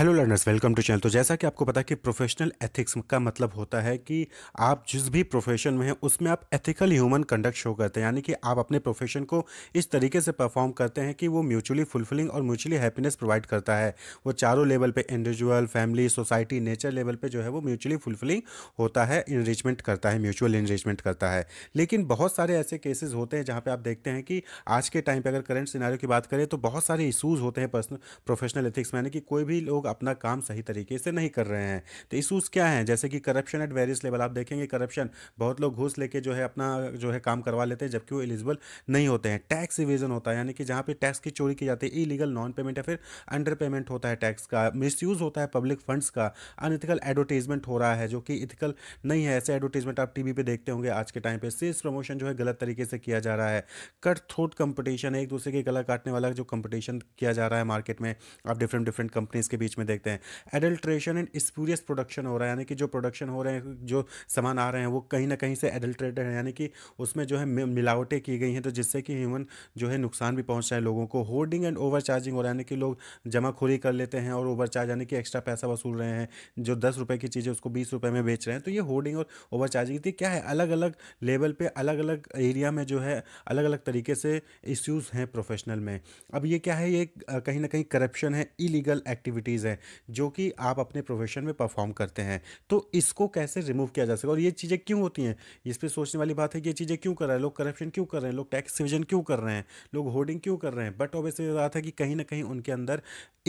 hello learners welcome to channel तो जैसा कि आपको पता है कि प्रोफेशनल एथिक्स का मतलब होता है कि आप जिस भी प्रोफेशन में हैं उसमें आप एथिकल ह्यूमन कंडक्ट शो करते हैं यानी कि आप अपने प्रोफेशन को इस तरीके से परफॉर्म करते हैं कि वो म्यूचुअली फुलफिलिंग और म्यूचुअली हैप्पीनेस प्रोवाइड करता है वो चारों लेवल पर individual family society nature level पर जो है वो म्यूचुअली फुलफिलिंग होता है इनरिचमेंट करता है म्यूचुअल इनरिचमेंट करता है लेकिन बहुत सारे ऐसे केसेज होते हैं जहाँ पर आप देखते हैं कि आज के टाइम पर अगर करंट सिनारियों की बात करें तो बहुत सारे इशूज़ होते हैं पर्सनल प्रोफेशनल एथिक्स में यानी कि कोई भी लोग अपना काम सही तरीके से नहीं कर रहे हैं तो इशूज़ क्या हैं जैसे कि करप्शन एट वेरियस लेवल आप देखेंगे करप्शन बहुत लोग घूस लेके जो है अपना जो है काम करवा लेते हैं जबकि वो एलिजिबल नहीं होते हैं टैक्स इवेजन होता है यानी कि जहाँ पर टैक्स की चोरी की जाती है इलीगल नॉन पेमेंट या फिर अंडर पेमेंट होता है टैक्स का मिसयूज़ होता है पब्लिक फंड्स का अनथिकल एडवर्टीजमेंट हो रहा है जो कि इथिकल नहीं है ऐसे एडवर्टीजमेंट आप टीवी पे देखते होंगे आज के टाइम पे सेल्स प्रमोशन जो है गलत तरीके से किया जा रहा है कट थ्रोट कंपटीशन है एक दूसरे की गला काटने वाला जो कंपटीशन किया जा रहा है मार्केट में आप डिफरेंट डिफरेंट कंपनीज के बीच में में देखते हैं एडल्ट्रेशन एंड स्पूरियस प्रोडक्शन हो रहा है यानी कि जो प्रोडक्शन हो रहे हैं जो सामान आ रहे हैं वो कहीं ना कहीं से एडल्ट्रेटेड है यानी कि उसमें जो है मिलावटें की गई हैं तो जिससे कि ह्यूमन जो है नुकसान भी पहुँच रहा है लोगों को होर्डिंग एंड ओवर चार्जिंग हो रहा है यानी कि लोग जमाखोरी कर लेते हैं और ओवर चार्ज यानी कि एक्स्ट्रा पैसा वसूल रहे हैं जो दस रुपये की चीज़ें उसको बीस रुपये में बेच रहे हैं तो ये होर्डिंग और ओवर चार्जिंग थी क्या है अलग अलग लेवल पर अलग अलग एरिया में जो है अलग अलग तरीके से इश्यूज़ हैं प्रोफेशनल में अब ये क्या है ये कहीं ना कहीं करप्शन है इलीगल एक्टिविटीज़ चीज़ है जो कि आप अपने प्रोफेशन में परफॉर्म करते हैं तो इसको कैसे रिमूव किया जा सके और ये चीज़ें क्यों होती हैं इस पर सोचने वाली बात है कि ये चीज़ें क्यों कर रहे हैं लोग करप्शन क्यों कर रहे हैं लोग टैक्स रिविजन क्यों कर रहे हैं लोग होर्डिंग क्यों कर रहे हैं बट ये बात है कि कहीं ना कहीं उनके अंदर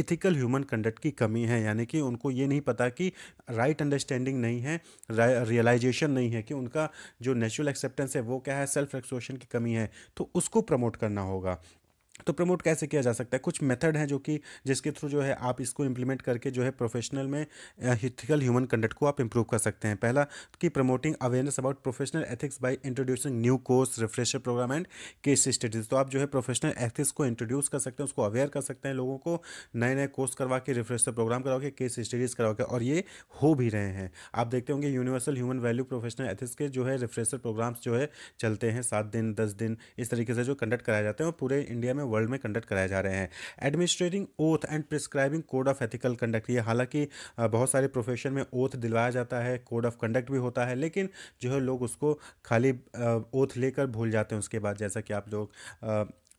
इथिकल ह्यूमन कंडक्ट की कमी है यानी कि उनको ये नहीं पता कि राइट अंडरस्टैंडिंग नहीं है रियलाइजेशन नहीं है कि उनका जो नेचुरल एक्सेप्टेंस है वो क्या है सेल्फ एक्सप्रेशन की कमी है तो उसको प्रमोट करना होगा तो प्रमोट कैसे किया जा सकता है कुछ मेथड हैं जो कि जिसके थ्रू जो है आप इसको इम्प्लीमेंट करके जो है प्रोफेशनल में हिथिकल ह्यूमन कंडक्ट को आप इम्प्रूव कर सकते हैं पहला कि promoting awareness about professional ethics by introducing new course refresher program and case studies तो आप जो है प्रोफेशनल एथिक्स को इंट्रोड्यूस कर सकते हैं उसको अवेयर कर सकते हैं लोगों को नए नए कोर्स करवा के रिफ्रेशर प्रोग्राम करवा के केस स्टडीज़ करवा के और ये हो भी रहे हैं आप देखते होंगे universal human value professional ethics के जो है रिफ्रेशर प्रोग्राम्स जो है चलते हैं सात दिन दस दिन इस तरीके से जो कंडक्ट कराए जाते हैं और पूरे इंडिया में वर्ल्ड में कंडक्ट कराए जा रहे हैं administrating oath and prescribing code of ethical conduct ये हालांकि बहुत सारे प्रोफेशन में ओथ दिलवाया जाता है कोड ऑफ कंडक्ट भी होता है लेकिन जो है लोग उसको खाली ओथ लेकर भूल जाते हैं उसके बाद जैसा कि आप लोग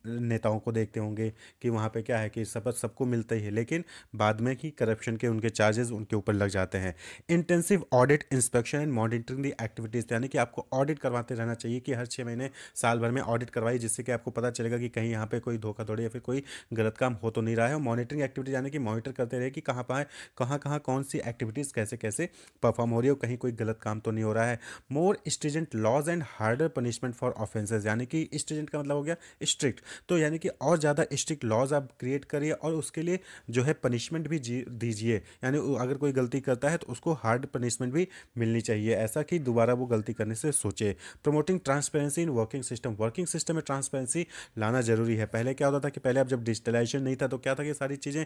नेताओं को देखते होंगे कि वहाँ पे क्या है कि सबक सबको मिलता ही है लेकिन बाद में ही करप्शन के उनके चार्जेस उनके ऊपर लग जाते हैं intensive audit inspection and monitoring the activities यानी कि आपको ऑडिट करवाते रहना चाहिए कि हर छः महीने साल भर में ऑडिट करवाई जिससे कि आपको पता चलेगा कि कहीं यहाँ पर कोई धोखाधड़ी या फिर कोई गलत काम हो तो नहीं रहा है और मॉनिटरिंग एक्टिविटीज़ यानी कि मॉनिटर करते रहे कि कहाँ पाए कहाँ कहाँ कौन सी एक्टिविटीज़ कैसे कैसे परफॉर्म हो रही है और कहीं कोई गलत काम तो नहीं हो रहा है more stringent laws and harder punishment for offences यानी कि स्ट्रीजेंट का मतलब हो गया स्ट्रिक्ट तो यानी कि और ज़्यादा स्ट्रिक्ट लॉज आप क्रिएट करिए और उसके लिए जो है पनिशमेंट भी दीजिए यानी अगर कोई गलती करता है तो उसको हार्ड पनिशमेंट भी मिलनी चाहिए ऐसा कि दोबारा वो गलती करने से सोचे promoting transparency in working system working system में ट्रांसपेरेंसी लाना जरूरी है पहले क्या होता था कि पहले आप जब डिजिटलाइजेशन नहीं था तो क्या था कि सारी चीज़ें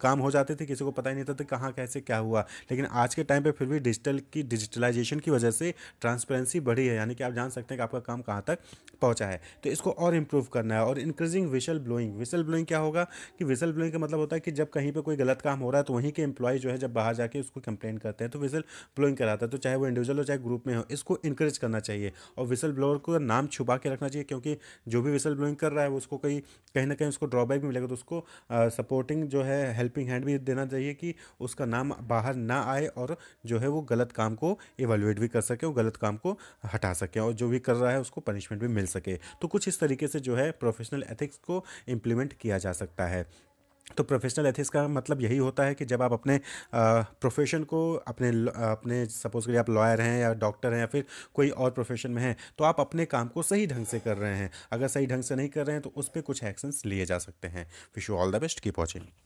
काम हो जाती थी किसी को पता ही नहीं था कि कहाँ कैसे क्या हुआ लेकिन आज के टाइम पर फिर भी डिजिटल की डिजिटलाइजेशन की वजह से ट्रांसपेरेंसी बढ़ी है यानी कि आप जान सकते हैं कि आपका काम कहाँ तक पहुँचा है तो इसको और इम्प्रूव करना है और और increasing whistle blowing whistle blowing क्या होगा कि विसल ब्लोइंग का मतलब होता है कि जब कहीं पर कोई गलत काम हो रहा है तो वहीं के एम्प्लॉय जो है जब बाहर जाके उसको कंप्लेन करते हैं तो विसल ब्लोइंग कराता है तो चाहे वो इंडिविजुअल हो चाहे ग्रुप में हो इसको इंक्रेज करना चाहिए और विसल ब्लोअर का नाम छुपा के रखना चाहिए क्योंकि जो भी विसल ब्लोइंग कर रहा है उसको कहीं कहीं ना कहीं उसको ड्रॉबैक भी मिलेगा तो उसको सपोर्टिंग जो है हेल्पिंग हैंड भी देना चाहिए कि उसका नाम बाहर ना आए और जो है वो गलत काम को एवेलुएट भी कर सके और गलत काम को हटा सके और जो भी कर रहा है उसको पनिशमेंट भी मिल सके तो कुछ इस तरीके से जो है प्रोफेशन प्रोफेशनल एथिक्स को इम्प्लीमेंट किया जा सकता है तो प्रोफेशनल एथिक्स का मतलब यही होता है कि जब आप अपने प्रोफेशन को अपने अपने सपोज करिए आप लॉयर हैं या डॉक्टर हैं या फिर कोई और प्रोफेशन में हैं तो आप अपने काम को सही ढंग से कर रहे हैं अगर सही ढंग से नहीं कर रहे हैं तो उस पर कुछ एक्शंस लिए जा सकते हैं wish you all the best की पॉचिंग